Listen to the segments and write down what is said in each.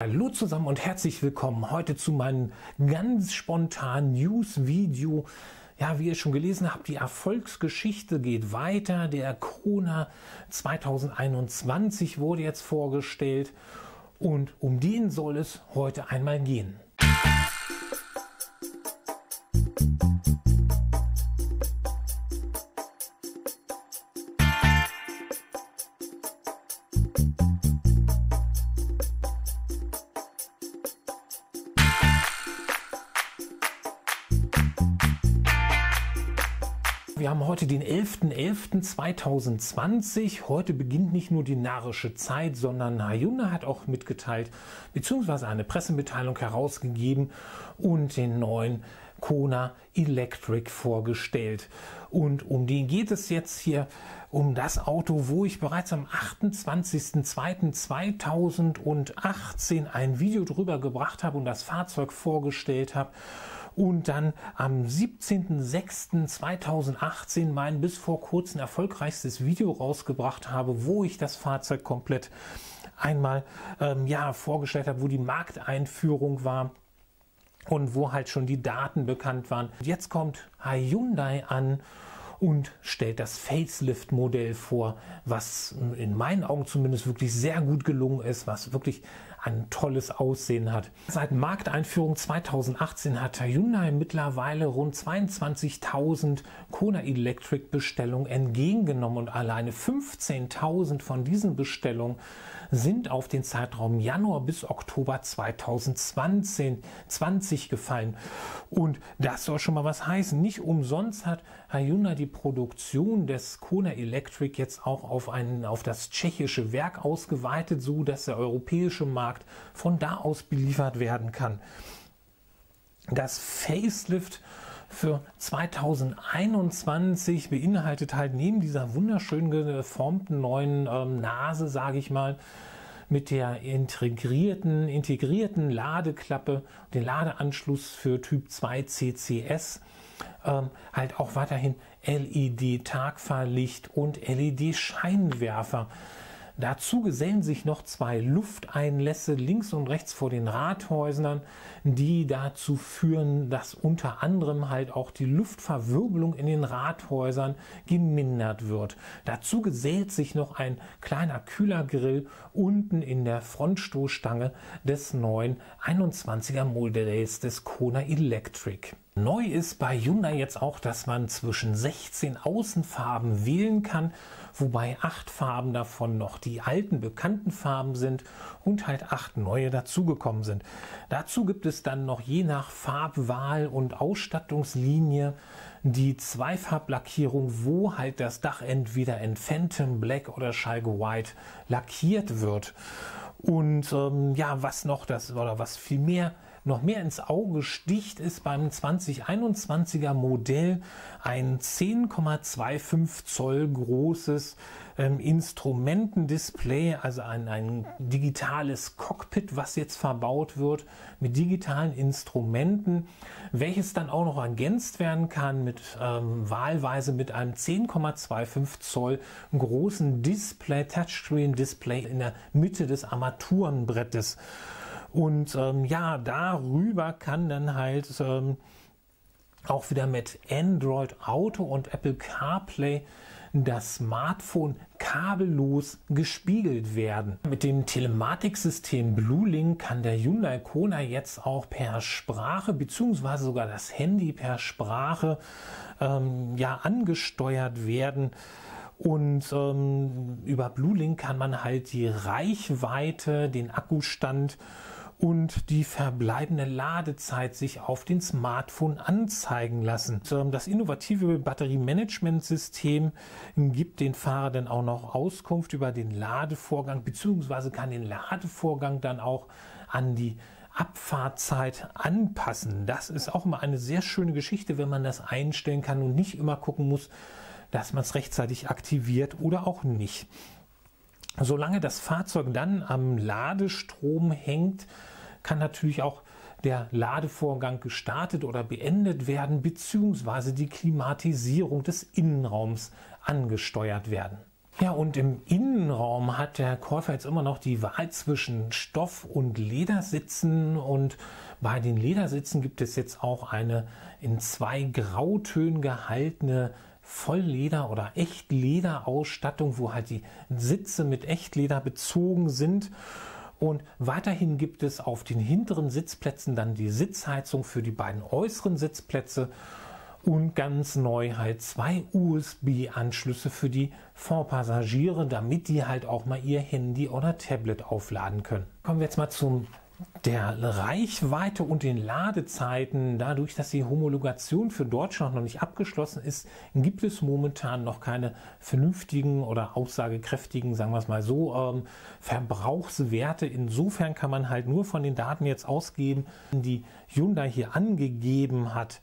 Hallo zusammen und herzlich willkommen heute zu meinem ganz spontanen News-Video. Ja, wie ihr schon gelesen habt, die Erfolgsgeschichte geht weiter. Der Kona 2021 wurde jetzt vorgestellt und um den soll es heute einmal gehen. Wir haben heute den 11.11.2020. Heute beginnt nicht nur die narische Zeit, sondern Hayunda hat auch mitgeteilt, bzw. eine Pressemitteilung herausgegeben und den neuen Kona Electric vorgestellt. Und um den geht es jetzt hier, um das Auto, wo ich bereits am 28.02.2018 ein Video drüber gebracht habe und das Fahrzeug vorgestellt habe und dann am 17.06.2018 mein bis vor kurzem erfolgreichstes Video rausgebracht habe, wo ich das Fahrzeug komplett einmal ähm, ja, vorgestellt habe, wo die Markteinführung war und wo halt schon die Daten bekannt waren. Jetzt kommt Hyundai an und stellt das Facelift-Modell vor, was in meinen Augen zumindest wirklich sehr gut gelungen ist, was wirklich ein tolles Aussehen hat. Seit Markteinführung 2018 hat Hyundai mittlerweile rund 22.000 Kona Electric Bestellungen entgegengenommen und alleine 15.000 von diesen Bestellungen sind auf den Zeitraum Januar bis Oktober 2020 20 gefallen. Und das soll schon mal was heißen. Nicht umsonst hat Hyundai die Produktion des Kona Electric jetzt auch auf, einen, auf das tschechische Werk ausgeweitet, so dass der europäische Markt Markt von da aus beliefert werden kann. Das Facelift für 2021 beinhaltet halt neben dieser wunderschön geformten neuen ähm, Nase, sage ich mal, mit der integrierten, integrierten Ladeklappe, den Ladeanschluss für Typ 2 CCS, ähm, halt auch weiterhin LED-Tagfahrlicht und LED-Scheinwerfer. Dazu gesellen sich noch zwei Lufteinlässe links und rechts vor den Rathäusern, die dazu führen, dass unter anderem halt auch die Luftverwirbelung in den Rathäusern gemindert wird. Dazu gesellt sich noch ein kleiner Kühlergrill unten in der Frontstoßstange des neuen 21er Modells des Kona Electric. Neu ist bei Hyundai jetzt auch, dass man zwischen 16 Außenfarben wählen kann, wobei acht Farben davon noch die alten bekannten Farben sind und halt acht neue dazugekommen sind. Dazu gibt es dann noch je nach Farbwahl und Ausstattungslinie die Zweifarblackierung, wo halt das Dach entweder in Phantom Black oder Schalke White lackiert wird. Und ähm, ja, was noch das oder was viel mehr noch mehr ins Auge sticht, ist beim 2021er Modell ein 10,25 Zoll großes ähm, Instrumentendisplay, also ein, ein digitales Cockpit, was jetzt verbaut wird mit digitalen Instrumenten, welches dann auch noch ergänzt werden kann mit ähm, wahlweise mit einem 10,25 Zoll großen Display, Touchscreen-Display in der Mitte des Armaturenbrettes. Und ähm, ja, darüber kann dann halt ähm, auch wieder mit Android Auto und Apple CarPlay das Smartphone kabellos gespiegelt werden. Mit dem Telematiksystem BlueLink kann der Hyundai Kona jetzt auch per Sprache beziehungsweise sogar das Handy per Sprache ähm, ja angesteuert werden. Und ähm, über BlueLink kann man halt die Reichweite, den Akkustand und die verbleibende Ladezeit sich auf den Smartphone anzeigen lassen. Das innovative Batteriemanagementsystem gibt den Fahrer dann auch noch Auskunft über den Ladevorgang beziehungsweise kann den Ladevorgang dann auch an die Abfahrtzeit anpassen. Das ist auch immer eine sehr schöne Geschichte, wenn man das einstellen kann und nicht immer gucken muss, dass man es rechtzeitig aktiviert oder auch nicht. Solange das Fahrzeug dann am Ladestrom hängt, kann natürlich auch der Ladevorgang gestartet oder beendet werden beziehungsweise die Klimatisierung des Innenraums angesteuert werden. Ja, und im Innenraum hat der Käufer jetzt immer noch die Wahl zwischen Stoff- und Ledersitzen. Und bei den Ledersitzen gibt es jetzt auch eine in zwei Grautönen gehaltene Vollleder oder Echtleder-Ausstattung, wo halt die Sitze mit Echtleder bezogen sind. Und weiterhin gibt es auf den hinteren Sitzplätzen dann die Sitzheizung für die beiden äußeren Sitzplätze und ganz neu halt zwei USB-Anschlüsse für die Fondpassagiere, damit die halt auch mal ihr Handy oder Tablet aufladen können. Kommen wir jetzt mal zum der Reichweite und den Ladezeiten, dadurch, dass die Homologation für Deutschland noch nicht abgeschlossen ist, gibt es momentan noch keine vernünftigen oder aussagekräftigen, sagen wir es mal so, ähm, Verbrauchswerte. Insofern kann man halt nur von den Daten jetzt ausgeben, die Hyundai hier angegeben hat.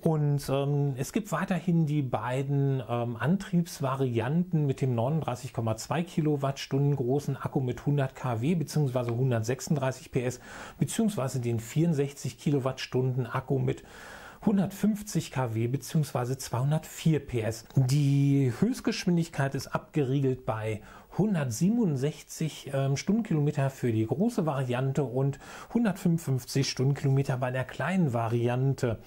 Und ähm, es gibt weiterhin die beiden ähm, Antriebsvarianten mit dem 39,2 Kilowattstunden großen Akku mit 100 kW bzw. 136 PS bzw. den 64 Kilowattstunden Akku mit 150 kW bzw. 204 PS. Die Höchstgeschwindigkeit ist abgeriegelt bei 167 ähm, Stundenkilometer für die große Variante und 155 Stundenkilometer bei der kleinen Variante.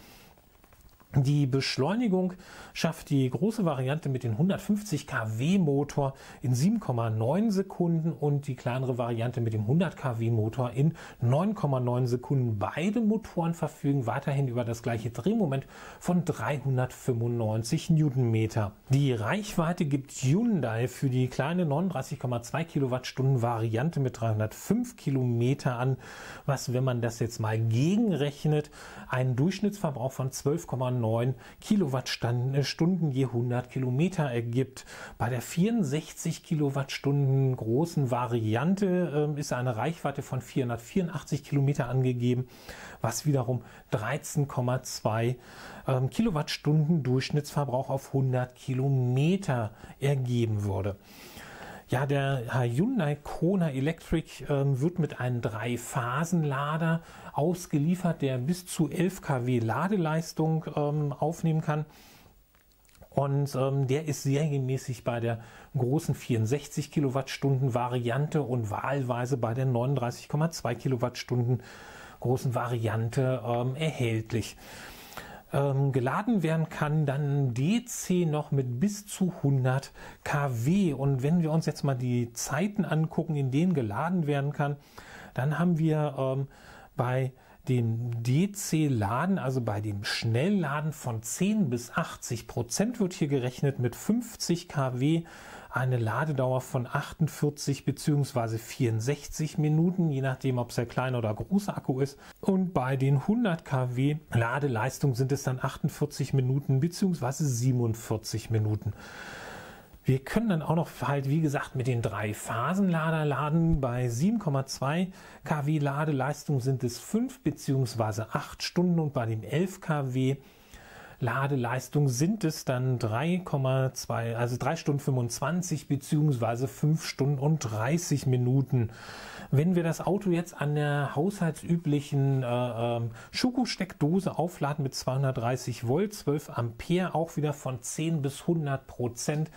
Die Beschleunigung schafft die große Variante mit dem 150 kW Motor in 7,9 Sekunden und die kleinere Variante mit dem 100 kW Motor in 9,9 Sekunden. Beide Motoren verfügen weiterhin über das gleiche Drehmoment von 395 Newtonmeter. Die Reichweite gibt Hyundai für die kleine 39,2 Kilowattstunden Variante mit 305 Kilometer an, was, wenn man das jetzt mal gegenrechnet, einen Durchschnittsverbrauch von 12,9 1,9 Kilowattstunden äh, je 100 Kilometer ergibt. Bei der 64 Kilowattstunden großen Variante äh, ist eine Reichweite von 484 Kilometer angegeben, was wiederum 13,2 äh, Kilowattstunden Durchschnittsverbrauch auf 100 Kilometer ergeben würde. Ja, der Hyundai Kona Electric ähm, wird mit einem Drei-Phasen-Lader ausgeliefert, der bis zu 11 kW Ladeleistung ähm, aufnehmen kann. Und ähm, der ist serienmäßig bei der großen 64 Kilowattstunden Variante und wahlweise bei der 39,2 Kilowattstunden großen Variante ähm, erhältlich ähm, geladen werden kann, dann DC noch mit bis zu 100 kW. Und wenn wir uns jetzt mal die Zeiten angucken, in denen geladen werden kann, dann haben wir ähm, bei dem DC-Laden, also bei dem Schnellladen von 10 bis 80 Prozent wird hier gerechnet mit 50 kW eine Ladedauer von 48 bzw. 64 Minuten, je nachdem, ob es der kleine oder große Akku ist. Und bei den 100 kW Ladeleistung sind es dann 48 Minuten bzw. 47 Minuten. Wir können dann auch noch halt, wie gesagt, mit den drei Phasenlader laden. Bei 7,2 kW Ladeleistung sind es 5 bzw. 8 Stunden und bei dem 11 kW Ladeleistung sind es dann 3,2, also 3 Stunden 25 beziehungsweise 5 Stunden und 30 Minuten. Wenn wir das Auto jetzt an der haushaltsüblichen äh, äh, Schuko-Steckdose aufladen mit 230 Volt, 12 Ampere, auch wieder von 10 bis 100 Prozent,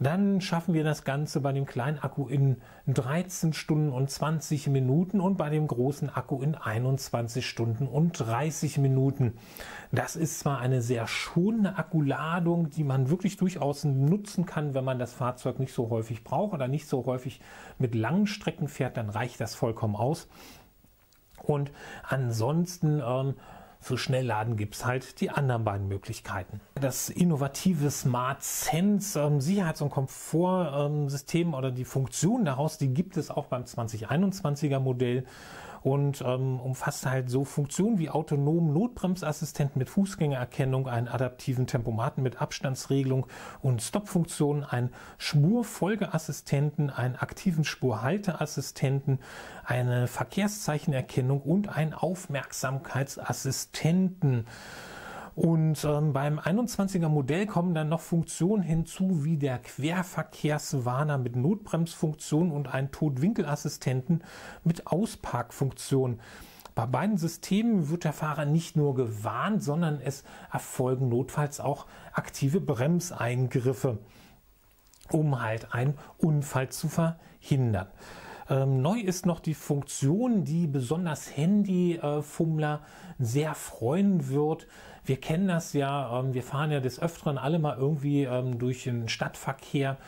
dann schaffen wir das Ganze bei dem kleinen Akku in 13 Stunden und 20 Minuten und bei dem großen Akku in 21 Stunden und 30 Minuten. Das ist zwar eine sehr schonende Akkuladung, die man wirklich durchaus nutzen kann, wenn man das Fahrzeug nicht so häufig braucht oder nicht so häufig mit langen Strecken fährt, dann reicht das vollkommen aus. Und ansonsten ähm, für Schnellladen gibt es halt die anderen beiden Möglichkeiten. Das innovative Smart Sense ähm, Sicherheits- und Komfortsystem ähm, oder die Funktion daraus, die gibt es auch beim 2021er Modell und ähm, umfasst halt so Funktionen wie autonomen Notbremsassistenten mit Fußgängererkennung, einen adaptiven Tempomaten mit Abstandsregelung und stop einen Spurfolgeassistenten, einen aktiven Spurhalteassistenten, eine Verkehrszeichenerkennung und einen Aufmerksamkeitsassistenten. Und ähm, beim 21er Modell kommen dann noch Funktionen hinzu, wie der Querverkehrswarner mit Notbremsfunktion und einen Totwinkelassistenten mit Ausparkfunktion. Bei beiden Systemen wird der Fahrer nicht nur gewarnt, sondern es erfolgen notfalls auch aktive Bremseingriffe, um halt einen Unfall zu verhindern. Ähm, neu ist noch die Funktion, die besonders Handy-Fummler sehr freuen wird. Wir kennen das ja, ähm, wir fahren ja des Öfteren alle mal irgendwie ähm, durch den Stadtverkehr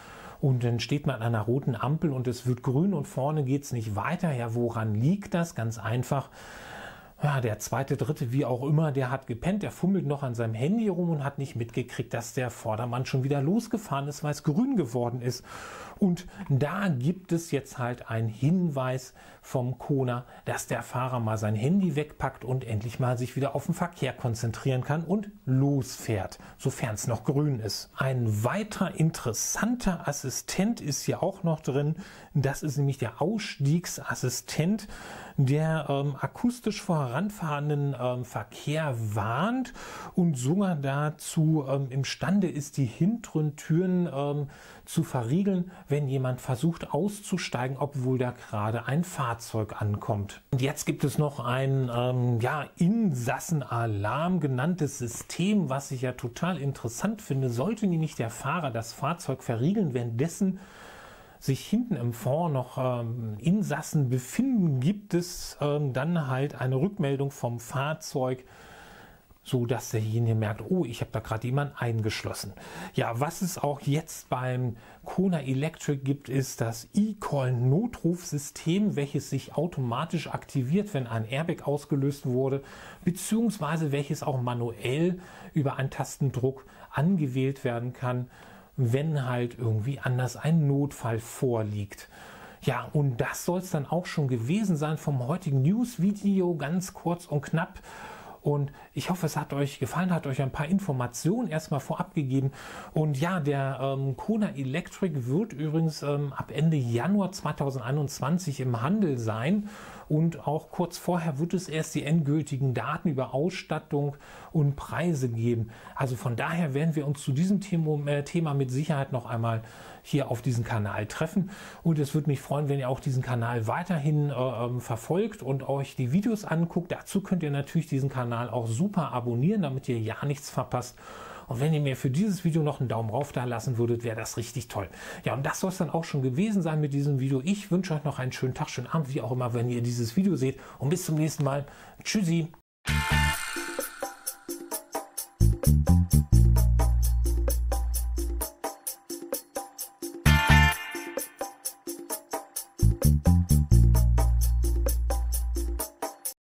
und dann steht man an einer roten Ampel und es wird grün und vorne geht es nicht weiter. Ja, woran liegt das? Ganz einfach ja, der zweite, dritte, wie auch immer, der hat gepennt, der fummelt noch an seinem Handy rum und hat nicht mitgekriegt, dass der Vordermann schon wieder losgefahren ist, weil es grün geworden ist. Und da gibt es jetzt halt einen Hinweis vom Kona, dass der Fahrer mal sein Handy wegpackt und endlich mal sich wieder auf den Verkehr konzentrieren kann und losfährt, sofern es noch grün ist. Ein weiterer interessanter Assistent ist hier auch noch drin. Das ist nämlich der Ausstiegsassistent der ähm, akustisch voranfahrenden ähm, Verkehr warnt und sogar dazu ähm, imstande ist, die hinteren Türen ähm, zu verriegeln, wenn jemand versucht auszusteigen, obwohl da gerade ein Fahrzeug ankommt. Und jetzt gibt es noch ein ähm, ja, Insassenalarm genanntes System, was ich ja total interessant finde. Sollte nämlich der Fahrer das Fahrzeug verriegeln, währenddessen sich hinten im Fond noch ähm, Insassen befinden, gibt es ähm, dann halt eine Rückmeldung vom Fahrzeug, so dass derjenige merkt, oh, ich habe da gerade jemanden eingeschlossen. Ja, was es auch jetzt beim Kona Electric gibt, ist das E-Call Notrufsystem, welches sich automatisch aktiviert, wenn ein Airbag ausgelöst wurde, beziehungsweise welches auch manuell über einen Tastendruck angewählt werden kann wenn halt irgendwie anders ein Notfall vorliegt. Ja, und das soll es dann auch schon gewesen sein vom heutigen News-Video, ganz kurz und knapp. Und ich hoffe, es hat euch gefallen, hat euch ein paar Informationen erstmal vorab gegeben. Und ja, der ähm, Kona Electric wird übrigens ähm, ab Ende Januar 2021 im Handel sein. Und auch kurz vorher wird es erst die endgültigen Daten über Ausstattung und Preise geben. Also von daher werden wir uns zu diesem Thema äh, mit Sicherheit noch einmal hier auf diesem Kanal treffen. Und es würde mich freuen, wenn ihr auch diesen Kanal weiterhin äh, ähm, verfolgt und euch die Videos anguckt. Dazu könnt ihr natürlich diesen Kanal auch super abonnieren, damit ihr ja nichts verpasst. Und wenn ihr mir für dieses Video noch einen Daumen rauf da lassen würdet, wäre das richtig toll. Ja, und das soll es dann auch schon gewesen sein mit diesem Video. Ich wünsche euch noch einen schönen Tag, schönen Abend, wie auch immer, wenn ihr dieses Video seht. Und bis zum nächsten Mal. Tschüssi.